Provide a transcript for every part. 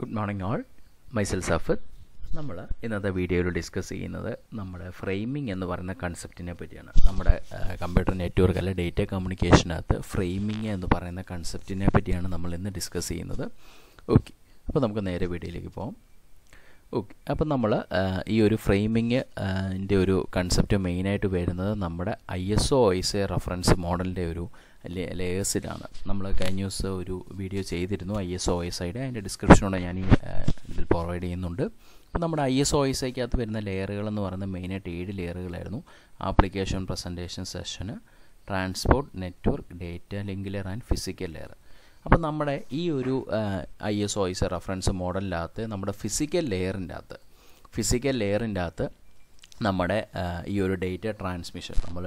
good morning all myself Safath നമ്മൾ ഇന്നത്തെ വീഡിയോയിൽ ഡിസ്കസ് ചെയ്യുന്നത് നമ്മുടെ ഫ്രെയിമിംഗ് എന്ന് പറയുന്ന കൺസെപ്റ്റിനെ പറ്റിയാണ് നമ്മുടെ കമ്പ്യൂട്ടർ നെറ്റ്വർക്ക് അല്ലെ ഡേറ്റ കമ്മ്യൂണിക്കേഷനകത്ത് ഫ്രെയിമിംഗ് എന്ന് പറയുന്ന കൺസെപ്റ്റിനെ പറ്റിയാണ് നമ്മൾ ഇന്ന് ഡിസ്കസ് ചെയ്യുന്നത് ഓക്കെ അപ്പോൾ നമുക്ക് നേരെ വീഡിയോയിലേക്ക് പോകാം ഓക്കെ അപ്പം നമ്മൾ ഈ ഒരു ഫ്രെയിമിങ്ങിൻ്റെ ഒരു കൺസെപ്റ്റ് മെയിനായിട്ട് വരുന്നത് നമ്മുടെ I S O I C A reference മോഡലിൻ്റെ ഒരു ലേയേഴ്സിലാണ് നമ്മൾ കഴിഞ്ഞ ദിവസം ഒരു വീഡിയോ ചെയ്തിരുന്നു ഐ എസ് ഒ എസ് ഐയുടെ അതിൻ്റെ ഡിസ്ക്രിപ്ഷനോടെ ഞാൻ ഇതിൽ പ്രൊവൈഡ് ചെയ്യുന്നുണ്ട് അപ്പോൾ നമ്മുടെ ഐ എസ് ഒ എസ് ഐക്കകത്ത് വരുന്ന ലെയറുകൾ എന്ന് പറയുന്നത് മെയിനായിട്ട് ഏഴ് ലെയറുകളായിരുന്നു application presentation session transport network data link layer and physical layer അപ്പോൾ നമ്മുടെ ഈ ഒരു I S O S reference മോഡലിനകത്ത് നമ്മുടെ ഫിസിക്കൽ ലെയറിൻ്റെ അകത്ത് ഫിസിക്കൽ ലെയറിൻ്റെ അകത്ത് നമ്മുടെ ഈ ഒരു ഡേറ്റ ട്രാൻസ്മിഷൻ നമ്മൾ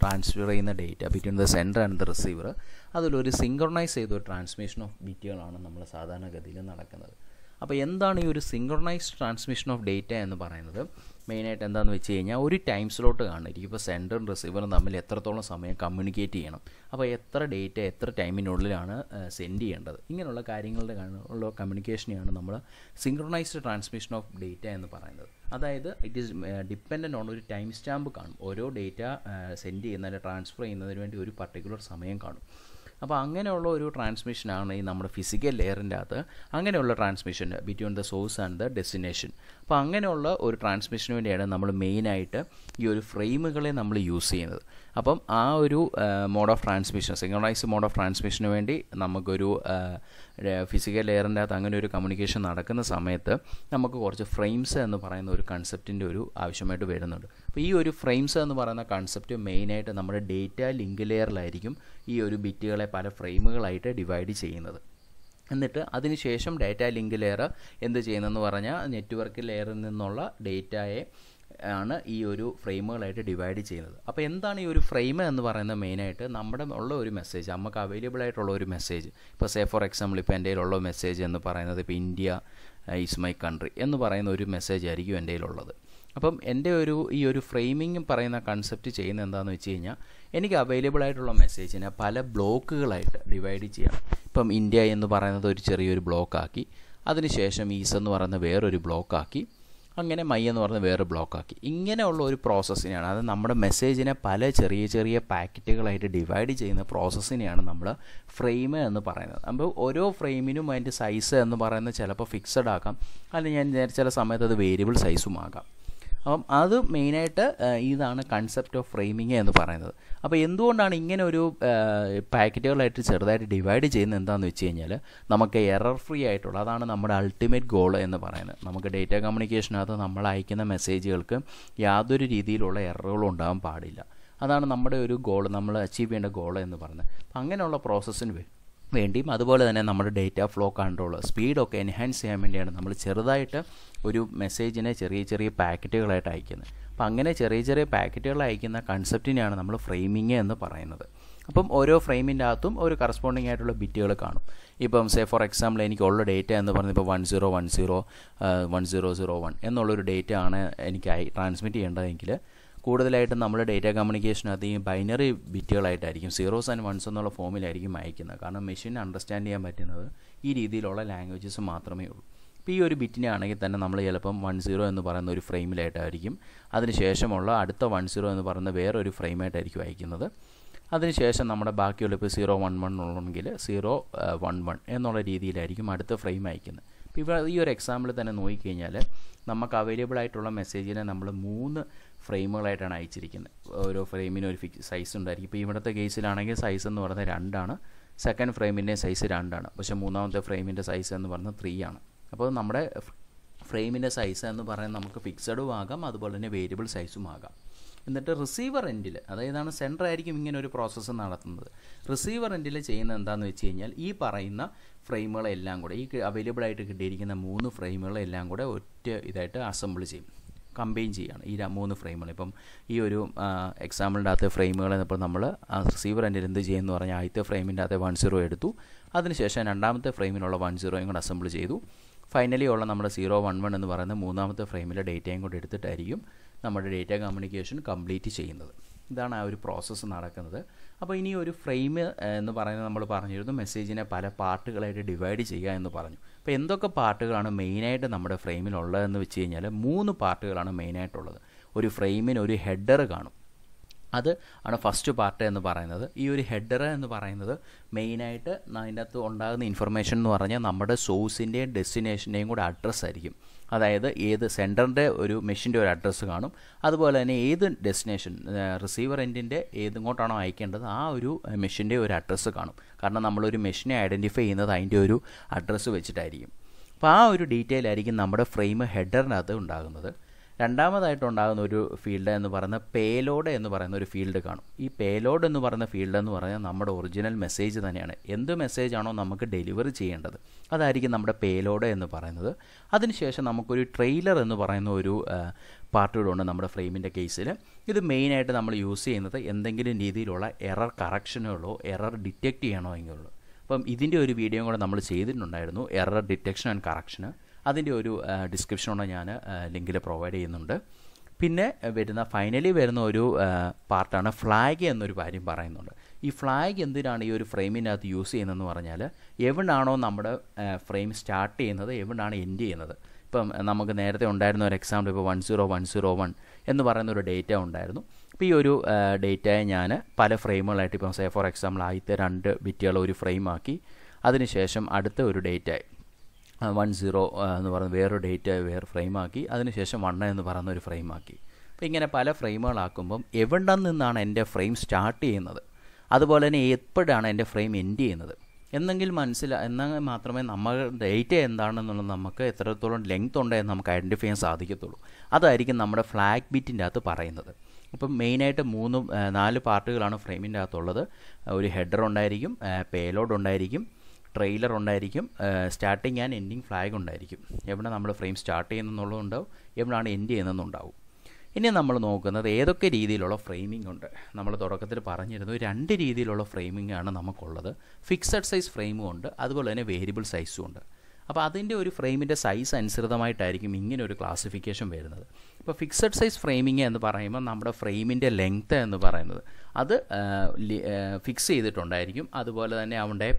ട്രാൻസ്ഫർ ചെയ്യുന്ന data between the sender and the receiver അതിലൊരു സിങ്ക്രണൈസ് ചെയ്ത ഒരു ട്രാൻസ്മിഷൻ ഓഫ് ബിറ്റുകളാണ് നമ്മൾ സാധാരണഗതിയിൽ നടക്കുന്നത് അപ്പോൾ എന്താണ് ഈ ഒരു സിങ്ക്രണൈസ് ട്രാൻസ്മിഷൻ ഓഫ് ഡേറ്റ എന്ന് പറയുന്നത് മെയിനായിട്ട് എന്താണെന്ന് വെച്ച് കഴിഞ്ഞാൽ ഒരു ടൈം സ്ലോട്ട് കാണിരിക്കും ഇപ്പോൾ സെൻഡറും റിസീവറും തമ്മിൽ എത്രത്തോളം സമയം കമ്മ്യൂണിക്കേറ്റ് ചെയ്യണം അപ്പോൾ എത്ര ഡേറ്റ എത്ര ടൈമിനുള്ളിലാണ് സെൻഡ് ചെയ്യേണ്ടത് ഇങ്ങനെയുള്ള കാര്യങ്ങളുടെ ഉള്ള കമ്മ്യൂണിക്കേഷനെയാണ് നമ്മൾ സിങ്ക്രണൈസ്ഡ് ട്രാൻസ്മിഷൻ ഓഫ് ഡേറ്റ എന്ന് പറയുന്നത് അതായത് ഇറ്റ് ഈസ് ഡിപ്പെൻഡൻ്റ് ഓൺ ഒരു ടൈം സ്റ്റാമ്പ് കാണും ഓരോ ഡേറ്റ സെൻഡ് ചെയ്യുന്നതിന് ട്രാൻസ്ഫർ ചെയ്യുന്നതിന് വേണ്ടി ഒരു പർട്ടിക്കുലർ സമയം കാണും അപ്പോൾ അങ്ങനെയുള്ള ഒരു ട്രാൻസ്മിഷനാണ് ഈ നമ്മുടെ ഫിസിക്കൽ ലെയറിൻ്റെ അകത്ത് അങ്ങനെയുള്ള transmission between the source and the destination അപ്പോൾ അങ്ങനെയുള്ള ഒരു ട്രാൻസ്മിഷന് വേണ്ടിയാണ് നമ്മൾ മെയിനായിട്ട് ഈ ഒരു ഫ്രെയിമുകളെ നമ്മൾ യൂസ് ചെയ്യുന്നത് അപ്പം ആ ഒരു mode of transmission synchronise mode of ട്രാൻസ്മിഷന് വേണ്ടി നമുക്കൊരു ഫിസിക്കൽ ലെയറിൻ്റെ അകത്ത് അങ്ങനെ ഒരു കമ്മ്യൂണിക്കേഷൻ നടക്കുന്ന സമയത്ത് നമുക്ക് കുറച്ച് ഫ്രെയിംസ് എന്ന് പറയുന്ന ഒരു കൺസെപ്റ്റിൻ്റെ ഒരു ആവശ്യമായിട്ട് വരുന്നുണ്ട് അപ്പോൾ ഈ ഒരു ഫ്രെയിംസ് എന്ന് പറയുന്ന കൺസെപ്റ്റ് മെയിനായിട്ട് നമ്മുടെ ഡേറ്റ ലിങ്ക് ലെയറിലായിരിക്കും ഈ ഒരു ബിറ്റുകളെ പല ഫ്രെയിമുകളായിട്ട് ഡിവൈഡ് ചെയ്യുന്നത് എന്നിട്ട് അതിനുശേഷം ഡേറ്റ ലിങ്ക് ലെയർ എന്ത് ചെയ്യുന്നതെന്ന് പറഞ്ഞാൽ നെറ്റ്വർക്ക് ലെയറിൽ നിന്നുള്ള ഡേറ്റയെ ആണ് ഈ ഒരു ഫ്രെയിമുകളായിട്ട് ഡിവൈഡ് ചെയ്യുന്നത് അപ്പോൾ എന്താണ് ഈ ഒരു ഫ്രെയിം എന്ന് പറയുന്നത് മെയിനായിട്ട് നമ്മുടെ ഉള്ള ഒരു മെസ്സേജ് നമുക്ക് അവൈലബിൾ ആയിട്ടുള്ള ഒരു മെസ്സേജ് ഇപ്പോൾ സേ ഫോർ എക്സാമ്പിൾ ഇപ്പോൾ എൻ്റെ കയ്യിലുള്ള മെസ്സേജ് എന്ന് പറയുന്നത് ഇപ്പോൾ ഇന്ത്യ ഈസ് മൈ കൺട്രി എന്ന് പറയുന്ന ഒരു മെസ്സേജ് ആയിരിക്കും എൻ്റെ കയ്യിലുള്ളത് അപ്പം എൻ്റെ ഒരു ഈ ഒരു ഫ്രെയിമിംഗ് പറയുന്ന കൺസെപ്റ്റ് ചെയ്യുന്ന എന്താണെന്ന് വെച്ച് കഴിഞ്ഞാൽ എനിക്ക് അവൈലബിൾ ആയിട്ടുള്ള മെസ്സേജിനെ പല ബ്ലോക്കുകളായിട്ട് ഡിവൈഡ് ചെയ്യാം ഇപ്പം ഇന്ത്യ എന്ന് പറയുന്നത് ഒരു ചെറിയൊരു ബ്ലോക്കാക്കി അതിനുശേഷം ഈസ് എന്ന് പറയുന്ന വേറൊരു ബ്ലോക്കാക്കി അങ്ങനെ മൈ എന്ന് പറഞ്ഞ് വേറെ ബ്ലോക്കാക്കി ഇങ്ങനെയുള്ള ഒരു പ്രോസസ്സിനെയാണ് അത് നമ്മുടെ മെസ്സേജിനെ പല ചെറിയ ചെറിയ പാക്കറ്റുകളായിട്ട് ഡിവൈഡ് ചെയ്യുന്ന പ്രോസസ്സിനെയാണ് നമ്മൾ ഫ്രെയിം എന്ന് പറയുന്നത് അപ്പോൾ ഓരോ ഫ്രെയിമിനും അതിൻ്റെ സൈസ് എന്ന് പറയുന്നത് ചിലപ്പോൾ ഫിക്സഡ് ആക്കാം അല്ലെങ്കിൽ ഞാൻ ചില സമയത്ത് അത് വേരിയബിൾ സൈസും ആകാം അപ്പം അത് മെയിനായിട്ട് ഇതാണ് കൺസെപ്റ്റ് ഓഫ് ഫ്രെയിമിങ് എന്ന് പറയുന്നത് അപ്പോൾ എന്തുകൊണ്ടാണ് ഇങ്ങനെ ഒരു പാക്കറ്റുകളായിട്ട് ചെറുതായിട്ട് ഡിവൈഡ് ചെയ്യുന്നത് എന്താണെന്ന് വെച്ച് കഴിഞ്ഞാൽ നമുക്ക് എറർ ഫ്രീ ആയിട്ടുള്ള അതാണ് നമ്മുടെ അൾട്ടിമേറ്റ് ഗോൾ എന്ന് പറയുന്നത് നമുക്ക് ഡേറ്റ കമ്മ്യൂണിക്കേഷനകത്ത് നമ്മൾ അയക്കുന്ന മെസ്സേജുകൾക്ക് യാതൊരു രീതിയിലുള്ള എററുകളും ഉണ്ടാകാൻ പാടില്ല അതാണ് നമ്മുടെ ഒരു ഗോൾ നമ്മൾ അച്ചീവ് ചെയ്യേണ്ട ഗോൾ എന്ന് പറയുന്നത് അങ്ങനെയുള്ള പ്രോസസ്സിന് വേണ്ടിയും അതുപോലെ തന്നെ നമ്മുടെ ഡേറ്റ ഫ്ലോ കൺട്രോൾ സ്പീഡൊക്കെ എൻഹാൻസ് ചെയ്യാൻ വേണ്ടിയാണ് നമ്മൾ ചെറുതായിട്ട് ഒരു മെസ്സേജിനെ ചെറിയ ചെറിയ പാക്കറ്റുകളായിട്ട് അയക്കുന്നത് അപ്പം അങ്ങനെ ചെറിയ ചെറിയ പാക്കറ്റുകൾ അയക്കുന്ന കൺസെപ്റ്റിനെയാണ് നമ്മൾ ഫ്രെയിമിങ് എന്ന് പറയുന്നത് അപ്പം ഓരോ ഫ്രെയിമിൻ്റെ അകത്തും ഒരു കറസ്പോണ്ടിങ് ആയിട്ടുള്ള ബിറ്റുകൾ കാണും ഇപ്പം സേ ഫോർ എക്സാമ്പിൾ എനിക്കുള്ള ഡേറ്റ എന്ന് പറയുന്നത് ഇപ്പോൾ one zero one zero one zero zero one എന്നുള്ളൊരു ഡേറ്റ ആണ് എനിക്ക് ട്രാൻസ്മിറ്റ് ചെയ്യേണ്ടതെങ്കിൽ കൂടുതലായിട്ടും നമ്മൾ ഡേറ്റ കമ്മ്യൂണിക്കേഷനകത്ത് ഈ ബൈനറി ബിറ്റുകളായിട്ടായിരിക്കും സീറോസ് ആൻഡ് വൺസ് എന്നുള്ള ഫോമിലായിരിക്കും അയക്കുന്നത് കാരണം മെഷീൻ അണ്ടർസ്റ്റാൻഡ് ചെയ്യാൻ പറ്റുന്നത് ഈ രീതിയിലുള്ള ലാംഗ്വേജസ് മാത്രമേ ഉള്ളൂ ഇപ്പോൾ ഈ ഒരു ബിറ്റിനെ ആണെങ്കിൽ തന്നെ നമ്മൾ ചിലപ്പം വൺ സീറോ എന്ന് പറയുന്ന ഒരു ഫ്രെയിമിലായിട്ടായിരിക്കും അതിനുശേഷമുള്ള അടുത്ത വൺ സീറോ എന്ന് പറയുന്ന വേറൊരു ഫ്രെയിമായിട്ടായിരിക്കും അയക്കുന്നത് അതിനുശേഷം നമ്മുടെ ബാക്കിയുള്ള ഇപ്പോൾ സീറോ വൺ വൺ ഉള്ളെങ്കിൽ സീറോ വൺ വൺ എന്നുള്ള രീതിയിലായിരിക്കും അടുത്ത ഫ്രെയിം അയക്കുന്നത് ഇപ്പോൾ ഈ ഒരു എക്സാമ്പിൾ തന്നെ നോക്കിക്കഴിഞ്ഞാൽ നമുക്ക് അവൈലബിൾ ആയിട്ടുള്ള മെസ്സേജിനെ നമ്മൾ മൂന്ന് ഫ്രെയിമുകളായിട്ടാണ് അയച്ചിരിക്കുന്നത് ഓരോ ഫ്രെയിമിന് ഒരു ഫിക്സ് സൈസ് ഉണ്ടായിരിക്കും ഇപ്പോൾ ഇവിടുത്തെ കേസിലാണെങ്കിൽ സൈസ് എന്ന് പറയുന്നത് രണ്ടാണ് സെക്കൻഡ് ഫ്രെയിമിൻ്റെ സൈസ് രണ്ടാണ് പക്ഷേ മൂന്നാമത്തെ ഫ്രെയിമിൻ്റെ സൈസ് എന്ന് പറഞ്ഞാൽ ത്രീ ആണ് അപ്പോൾ നമ്മുടെ ഫ്രെയിമിൻ്റെ സൈസ് എന്ന് പറയുന്നത് നമുക്ക് ഫിക്സഡും ആകാം അതുപോലെ തന്നെ വേരിയബിൾ സൈസും ആകാം എന്നിട്ട് റിസീവർ എൻഡിൽ അതായതാണ് സെൻറ്റർ ആയിരിക്കും ഇങ്ങനെ ഒരു പ്രോസസ്സ് നടത്തുന്നത് റിസീവർ എൻഡിൽ ചെയ്യുന്നത് എന്താണെന്ന് വെച്ച് കഴിഞ്ഞാൽ ഈ പറയുന്ന ഫ്രെയിമുകളെല്ലാം കൂടെ ഈ അവൈലബിൾ ആയിട്ട് കിട്ടിയിരിക്കുന്ന മൂന്ന് ഫ്രെയിമുകളെല്ലാം കൂടെ ഒറ്റ ഇതായിട്ട് അസംബിൾ ചെയ്യും കമ്പൈൻ ചെയ്യുകയാണ് ഈ മൂന്ന് ഫ്രെയിമുകൾ ഇപ്പം ഈ ഒരു എക്സാമ്പിളിൻ്റെ അകത്തെ ഫ്രെയിമുകളെ ഇപ്പോൾ നമ്മൾ റിസീവർ എൻ്റെ എന്ത് ചെയ്യുമെന്ന് പറഞ്ഞാൽ ആദ്യത്തെ ഫ്രെയിമിൻ്റെ അകത്തെ വൺ സീറോ എടുത്തു അതിനുശേഷം രണ്ടാമത്തെ ഫ്രെയിമിലുള്ള വൺ സീറോയും കൂടെ അസംബിൾ ചെയ്തു ഫൈനലി ഉള്ള നമ്മുടെ സീറോ വൺ വൺ എന്ന് പറയുന്ന മൂന്നാമത്തെ ഫ്രെയിമിലെ ഡേറ്റയും കൂടെ എടുത്തിട്ടായിരിക്കും നമ്മുടെ ഡേറ്റ കമ്മ്യൂണിക്കേഷൻ കംപ്ലീറ്റ് ചെയ്യുന്നത് ഇതാണ് ആ ഒരു പ്രോസസ്സ് നടക്കുന്നത് അപ്പോൾ ഇനി ഒരു ഫ്രെയിം എന്ന് പറയുന്നത് നമ്മൾ പറഞ്ഞിരുന്നു മെസ്സേജിനെ പല പാർട്ടുകളായിട്ട് ഡിവൈഡ് ചെയ്യുക എന്ന് പറഞ്ഞു അപ്പോൾ എന്തൊക്കെ പാർട്ടുകളാണ് മെയിനായിട്ട് നമ്മുടെ ഫ്രെയിമിലുള്ളതെന്ന് വെച്ച് കഴിഞ്ഞാൽ മൂന്ന് പാർട്ടുകളാണ് മെയിനായിട്ടുള്ളത് ഒരു ഫ്രെയിമിന് ഒരു ഹെഡർ കാണും അത് ആണ് ഫസ്റ്റ് പാർട്ട് എന്ന് പറയുന്നത് ഈ ഒരു ഹെഡർ എന്ന് പറയുന്നത് മെയിനായിട്ട് അതിൻ്റെ അകത്ത് ഉണ്ടാകുന്ന ഇൻഫർമേഷൻ എന്ന് പറഞ്ഞാൽ നമ്മുടെ സോഴ്സിൻ്റെയും ഡെസ്റ്റിനേഷൻ്റെയും കൂടെ അഡ്രസ്സ് ആയിരിക്കും അതായത് ഏത് സെൻറ്ററിൻ്റെ ഒരു മെഷീൻ്റെ ഒരു അഡ്രസ്സ് കാണും അതുപോലെ തന്നെ ഏത് ഡെസ്റ്റിനേഷൻ റിസീവർ എൻഡിൻ്റെ ഏതിങ്ങോട്ടാണോ അയക്കേണ്ടത് ആ ഒരു മെഷീൻ്റെ ഒരു അഡ്രസ്സ് കാണും കാരണം നമ്മളൊരു മെഷീനെ ഐഡൻറ്റിഫൈ ചെയ്യുന്നത് അതിൻ്റെ ഒരു അഡ്രസ്സ് വെച്ചിട്ടായിരിക്കും അപ്പോൾ ആ ഒരു ഡീറ്റെയിൽ ആയിരിക്കും നമ്മുടെ ഫ്രെയിം ഹെഡറിനകത്ത് ഉണ്ടാകുന്നത് രണ്ടാമതായിട്ടുണ്ടാകുന്ന ഒരു ഫീൽഡ് എന്ന് പറയുന്ന പേലോഡ് എന്ന് പറയുന്ന ഒരു ഫീൽഡ് കാണും ഈ പേലോഡ് എന്ന് പറയുന്ന ഫീൽഡ് എന്ന് പറഞ്ഞാൽ നമ്മുടെ ഒറിജിനൽ മെസ്സേജ് തന്നെയാണ് എന്ത് മെസ്സേജ് ആണോ നമുക്ക് ഡെലിവർ ചെയ്യേണ്ടത് അതായിരിക്കും നമ്മുടെ പേലോഡ് എന്ന് പറയുന്നത് അതിനുശേഷം നമുക്കൊരു ട്രെയിലർ എന്ന് പറയുന്ന ഒരു പാർട്ടുകളുണ്ട് നമ്മുടെ ഫ്രെയിമിൻ്റെ കേസിൽ ഇത് മെയിനായിട്ട് നമ്മൾ യൂസ് ചെയ്യുന്നത് എന്തെങ്കിലും രീതിയിലുള്ള എറർ കറക്ഷനുകളോ എറർ ഡിറ്റക്റ്റ് ചെയ്യണോ എങ്കിലുള്ളൂ അപ്പം ഇതിൻ്റെ ഒരു വീഡിയോ കൂടെ നമ്മൾ ചെയ്തിട്ടുണ്ടായിരുന്നു എറർ ഡിറ്റക്ഷൻ ആൻഡ് കറക്ഷന് അതിൻ്റെ ഒരു ഡിസ്ക്രിപ്ഷനോടെ ഞാൻ ലിങ്കിൽ പ്രൊവൈഡ് ചെയ്യുന്നുണ്ട് പിന്നെ വരുന്ന ഫൈനലി വരുന്ന ഒരു പാർട്ടാണ് ഫ്ലാഗ് എന്നൊരു കാര്യം പറയുന്നുണ്ട് ഈ ഫ്ലാഗ് എന്തിനാണ് ഈ ഒരു ഫ്രെയിമിനകത്ത് യൂസ് ചെയ്യുന്നതെന്ന് പറഞ്ഞാൽ എവിടാണോ നമ്മുടെ ഫ്രെയിം സ്റ്റാർട്ട് ചെയ്യുന്നത് എവിടാണ് എൻഡ് ചെയ്യുന്നത് ഇപ്പം നമുക്ക് നേരത്തെ ഉണ്ടായിരുന്ന ഒരു എക്സാമ്പിൾ ഇപ്പോൾ one zero one zero one എന്ന് പറയുന്ന ഒരു ഡേറ്റ ഉണ്ടായിരുന്നു അപ്പോൾ ഈ ഒരു ഡേറ്റയെ ഞാൻ പല ഫ്രെയിമുകളായിട്ട് ഇപ്പം സേ ഫോർ എക്സാമ്പിൾ ആദ്യത്തെ രണ്ട് ബിറ്റുകൾ ഒരു ഫ്രെയിമാക്കി അതിനുശേഷം അടുത്ത ഒരു ഡേറ്റായി വൺ സീറോ എന്ന് പറയുന്ന വേറൊരു ഡേറ്റ് വേറെ ഫ്രെയിമാക്കി അതിനുശേഷം വൺ എന്ന് പറയുന്ന ഒരു ഫ്രെയിമാക്കി അപ്പോൾ ഇങ്ങനെ പല ഫ്രെയിമുകളാക്കുമ്പം എവിടെ നിന്നാണ് എൻ്റെ ഫ്രെയിം സ്റ്റാർട്ട് ചെയ്യുന്നത് അതുപോലെ തന്നെ എപ്പോഴാണ് എൻ്റെ ഫ്രെയിം എൻഡ് ചെയ്യുന്നത് എന്നെങ്കിൽ മനസ്സിലാ എന്നെങ്കിൽ മാത്രമേ നമ്മൾ ഡേറ്റ എന്താണെന്നുള്ളത് നമുക്ക് എത്രത്തോളം ലെങ്ത് ഉണ്ട് എന്ന് നമുക്ക് ഐഡൻറ്റിഫൈ ചെയ്യാൻ സാധിക്കത്തുള്ളൂ അതായിരിക്കും നമ്മുടെ ഫ്ലാഗ് ബിറ്റിൻ്റെ അകത്ത് പറയുന്നത് അപ്പം മെയിനായിട്ട് മൂന്ന് നാല് പാർട്ടുകളാണ് ഫ്രെയിമിൻ്റെ അകത്തുള്ളത് ഒരു ഹെഡർ ഉണ്ടായിരിക്കും പേലോഡ് ഉണ്ടായിരിക്കും ട്രെയിലർ ഉണ്ടായിരിക്കും സ്റ്റാർട്ടിങ് ആൻഡ് എൻഡിങ് ഫ്ലാഗ് ഉണ്ടായിരിക്കും എവിടെ നമ്മൾ ഫ്രെയിം സ്റ്റാർട്ട് ചെയ്യുന്നുള്ളതുണ്ടാവും എവിടെയാണ് എൻഡ് ചെയ്യുന്നതെന്നുണ്ടാവും ഇനി നമ്മൾ നോക്കുന്നത് ഏതൊക്കെ രീതിയിലുള്ള ഫ്രെയിമിംഗ് ഉണ്ട് നമ്മൾ തുടക്കത്തിൽ പറഞ്ഞിരുന്നു രണ്ട് രീതിയിലുള്ള ഫ്രെയിമിംഗ് ആണ് നമുക്കുള്ളത് ഫിക്സഡ് സൈസ് ഫ്രെയിമും ഉണ്ട് അതുപോലെ തന്നെ വേരിയബിൾ സൈസും ഉണ്ട് അപ്പോൾ അതിൻ്റെ ഒരു ഫ്രെയിമിൻ്റെ സൈസ് അനുസൃതമായിട്ടായിരിക്കും ഇങ്ങനെ ഒരു ക്ലാസിഫിക്കേഷൻ വരുന്നത് ഇപ്പോൾ ഫിക്സഡ് സൈസ് ഫ്രെയിമിംഗ് എന്ന് പറയുമ്പോൾ നമ്മുടെ ഫ്രെയിമിൻ്റെ ലെങ്ത്ത് എന്ന് പറയുന്നത് അത് ഫിക്സ് ചെയ്തിട്ടുണ്ടായിരിക്കും അതുപോലെ തന്നെ അവൻ്റെ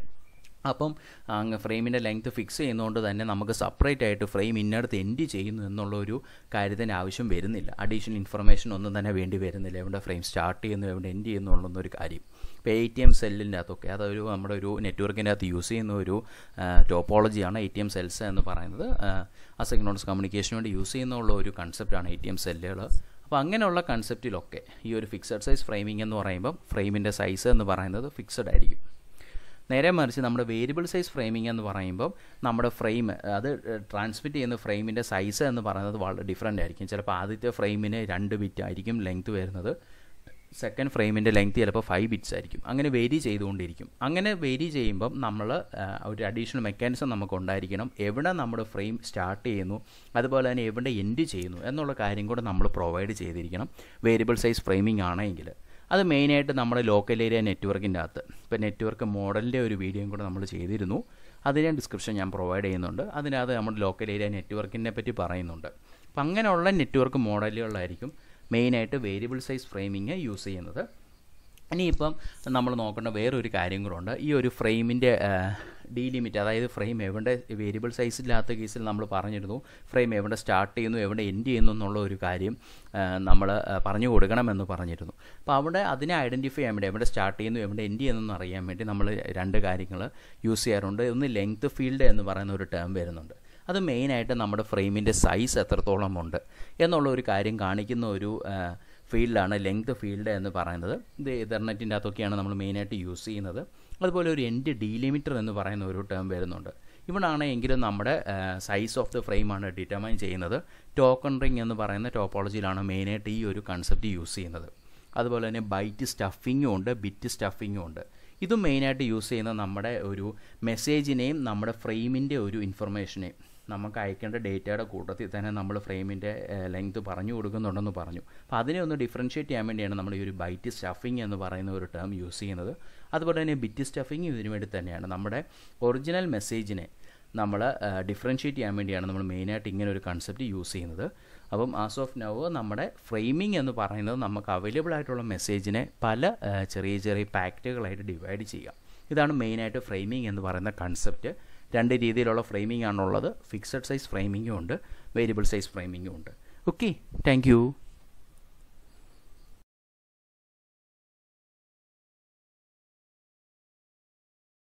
അപ്പം അങ്ങ് ഫ്രെയിമിൻ്റെ ലെങ്ത് ഫിക്സ് ചെയ്യുന്നതുകൊണ്ട് തന്നെ നമുക്ക് സെപ്പറേറ്റ് ആയിട്ട് ഫ്രെയിം ഇന്നടത്ത് എൻഡ് ചെയ്യുന്നു എന്നുള്ള ഒരു കാര്യത്തിന് ആവശ്യം വരുന്നില്ല അഡീഷണൽ ഇൻഫർമേഷൻ ഒന്നും തന്നെ വേണ്ടി വരുന്നില്ല എവിടെ ഫ്രെയിം സ്റ്റാർട്ട് ചെയ്യുന്നു എവിടെ എൻഡ് ചെയ്യുന്നു എന്നുള്ളൊരു കാര്യം ഇപ്പോൾ എ ടി എം സെല്ലിൻ്റെ അകത്തൊക്കെ അതൊരു നമ്മുടെ ഒരു നെറ്റ്വർക്കിൻ്റെ അകത്ത് യൂസ് ചെയ്യുന്ന ഒരു ടോപ്പോളജിയാണ് എ ടി എം സെൽസ് എന്ന് പറയുന്നത് അസെഗ്നോൺസ് കമ്മ്യൂണിക്കേഷന് വേണ്ടി യൂസ് ചെയ്യുന്നുള്ള ഒരു കൺസെപ്റ്റാണ് എ ടി എം സെല്ലുകൾ അപ്പോൾ അങ്ങനെയുള്ള കൺസെപ്റ്റിലൊക്കെ ഈ ഒരു ഫിക്സഡ് സൈസ് ഫ്രെയിമിംഗ് എന്ന് പറയുമ്പം ഫ്രെയിമിൻ്റെ സൈസ് എന്ന് പറയുന്നത് ഫിക്സഡ് ആയിരിക്കും നേരെ മറിച്ച് നമ്മുടെ വേരിയബിൾ സൈസ് ഫ്രെയിമിംഗ് എന്ന് പറയുമ്പോൾ നമ്മുടെ ഫ്രെയിം അത് ട്രാൻസ്മിറ്റ് ചെയ്യുന്ന ഫ്രെയിമിൻ്റെ സൈസ് എന്ന് പറയുന്നത് വളരെ ഡിഫറെൻ്റ് ആയിരിക്കും ചിലപ്പോൾ ആദ്യത്തെ ഫ്രെയിമിന് രണ്ട് ബിറ്റ് ആയിരിക്കും ലെങ്ത് വരുന്നത് സെക്കൻഡ് ഫ്രെയിമിൻ്റെ ലെങ്ത് ചിലപ്പോൾ ഫൈവ് ബിറ്റ്സ് ആയിരിക്കും അങ്ങനെ വേരി ചെയ്തുകൊണ്ടിരിക്കും അങ്ങനെ വേരി ചെയ്യുമ്പം നമ്മൾ ഒരു അഡീഷണൽ മെക്കാനിസം നമുക്ക് ഉണ്ടായിരിക്കണം എവിടെ നമ്മുടെ ഫ്രെയിം സ്റ്റാർട്ട് ചെയ്യുന്നു അതുപോലെ തന്നെ എവിടെ എൻഡ് ചെയ്യുന്നു എന്നുള്ള കാര്യം കൂടെ നമ്മൾ പ്രൊവൈഡ് ചെയ്തിരിക്കണം വേരിയബിൾ സൈസ് ഫ്രെയിമിംഗ് ആണെങ്കിൽ അത് മെയിനായിട്ട് നമ്മുടെ ലോക്കൽ ഏരിയ നെറ്റ്വർക്കിൻ്റെ അകത്ത് ഇപ്പോൾ നെറ്റ്വർക്ക് മോഡലിൻ്റെ ഒരു വീഡിയോയും കൂടെ നമ്മൾ ചെയ്തിരുന്നു അതിൻ്റെ ഡിസ്ക്രിപ്ഷൻ ഞാൻ പ്രൊവൈഡ് ചെയ്യുന്നുണ്ട് അതിനകത്ത് നമ്മുടെ ലോക്കൽ ഏരിയ നെറ്റ്വർക്കിനെ പറ്റി പറയുന്നുണ്ട് അപ്പം അങ്ങനെയുള്ള നെറ്റ്വർക്ക് മോഡലുകളായിരിക്കും മെയിനായിട്ട് വേരിയബിൾ സൈസ് ഫ്രെയിമിങ് യൂസ് ചെയ്യുന്നത് ഇനിയിപ്പം നമ്മൾ നോക്കേണ്ട വേറൊരു കാര്യം കൂടെ ഈ ഒരു ഫ്രെയിമിൻ്റെ ഡീലിമിറ്റ് അതായത് ഫ്രെയിം എവിടെ വേരിയബിൾ സൈസ് ഇല്ലാത്ത കേസിൽ നമ്മൾ പറഞ്ഞിരുന്നു ഫ്രെയിം എവിടെ സ്റ്റാർട്ട് ചെയ്യുന്നു എവിടെ എൻഡ് ചെയ്യുന്നു എന്നുള്ള ഒരു കാര്യം നമ്മൾ പറഞ്ഞു കൊടുക്കണമെന്ന് പറഞ്ഞിരുന്നു അപ്പോൾ അവിടെ അതിനെ ഐഡൻറ്റിഫൈ ചെയ്യാൻ വേണ്ടി എവിടെ സ്റ്റാർട്ട് ചെയ്യുന്നു എവിടെ എൻഡ് ചെയ്യുന്നു അറിയാൻ വേണ്ടി നമ്മൾ രണ്ട് കാര്യങ്ങൾ യൂസ് ചെയ്യാറുണ്ട് ഒന്ന് ലെങ്ത് ഫീൽഡ് എന്ന് പറയുന്ന ഒരു ടേം വരുന്നുണ്ട് അത് മെയിനായിട്ട് നമ്മുടെ ഫ്രെയിമിൻ്റെ സൈസ് എത്രത്തോളം ഉണ്ട് എന്നുള്ള ഒരു കാര്യം കാണിക്കുന്ന ഒരു ഫീൽഡാണ് ലെങ്ത് ഫീൽഡ് എന്ന് പറയുന്നത് ഇത് ഇതർനെറ്റിൻ്റെ അകത്തൊക്കെയാണ് നമ്മൾ മെയിനായിട്ട് യൂസ് ചെയ്യുന്നത് അതുപോലെ ഒരു എൻഡ് ഡീലിമിറ്റർ എന്ന് പറയുന്ന ഒരു ടേം വരുന്നുണ്ട് ഇവിടാണ് എങ്കിലും നമ്മുടെ സൈസ് ഓഫ് ഫ്രെയിം ഫ്രെയിമാണ് ഡിറ്റർമൈൻ ചെയ്യുന്നത് ടോക്കൺ റിംഗ് എന്ന് പറയുന്ന ടോപ്പോളജിയിലാണ് മെയിനായിട്ട് ഈ ഒരു കൺസെപ്റ്റ് യൂസ് ചെയ്യുന്നത് അതുപോലെ തന്നെ ബൈറ്റ് സ്റ്റഫിങ്ങും ഉണ്ട് ബിറ്റ് സ്റ്റഫിങ്ങും ഉണ്ട് ഇതും മെയിനായിട്ട് യൂസ് ചെയ്യുന്നത് നമ്മുടെ ഒരു മെസ്സേജിനെയും നമ്മുടെ ഫ്രെയിമിൻ്റെ ഒരു ഇൻഫർമേഷനെയും നമുക്ക് അയക്കേണ്ട ഡേറ്റയുടെ കൂട്ടത്തിൽ തന്നെ നമ്മൾ ഫ്രെയിമിൻ്റെ ലെങ്ത് പറഞ്ഞു കൊടുക്കുന്നുണ്ടെന്ന് പറഞ്ഞു അപ്പോൾ അതിനെ ഒന്ന് ഡിഫറൻഷ്യേറ്റ് ചെയ്യാൻ വേണ്ടിയാണ് നമ്മൾ ഈ ഒരു ബൈറ്റ് സ്റ്റഫിംഗ് എന്ന് പറയുന്ന ഒരു ടേം യൂസ് ചെയ്യുന്നത് അതുപോലെ തന്നെ ബിറ്റ് സ്റ്റഫിംഗ് ഇതിനു വേണ്ടി തന്നെയാണ് നമ്മുടെ ഒറിജിനൽ മെസ്സേജിനെ നമ്മൾ ഡിഫറൻഷ്യേറ്റ് ചെയ്യാൻ വേണ്ടിയാണ് നമ്മൾ മെയിനായിട്ട് ഇങ്ങനെ ഒരു കൺസെപ്റ്റ് യൂസ് ചെയ്യുന്നത് അപ്പം ആസ് ഓഫ് നൗ നമ്മുടെ ഫ്രെയിമിംഗ് എന്ന് പറയുന്നത് നമുക്ക് അവൈലബിൾ ആയിട്ടുള്ള മെസ്സേജിനെ പല ചെറിയ ചെറിയ പാക്കറ്റുകളായിട്ട് ഡിവൈഡ് ചെയ്യാം ഇതാണ് മെയിനായിട്ട് ഫ്രെയിമിംഗ് എന്ന് പറയുന്ന കൺസെപ്റ്റ് രണ്ട് രീതിയിലുള്ള ഫ്രെയിമിംഗ് ആണുള്ളത് ഫിക്സഡ് സൈസ് ഫ്രെയിമിങ്ങും ഉണ്ട് വേരിയബിൾ സൈസ് ഫ്രെയിമിങ്ങും ഉണ്ട് ഓക്കെ താങ്ക്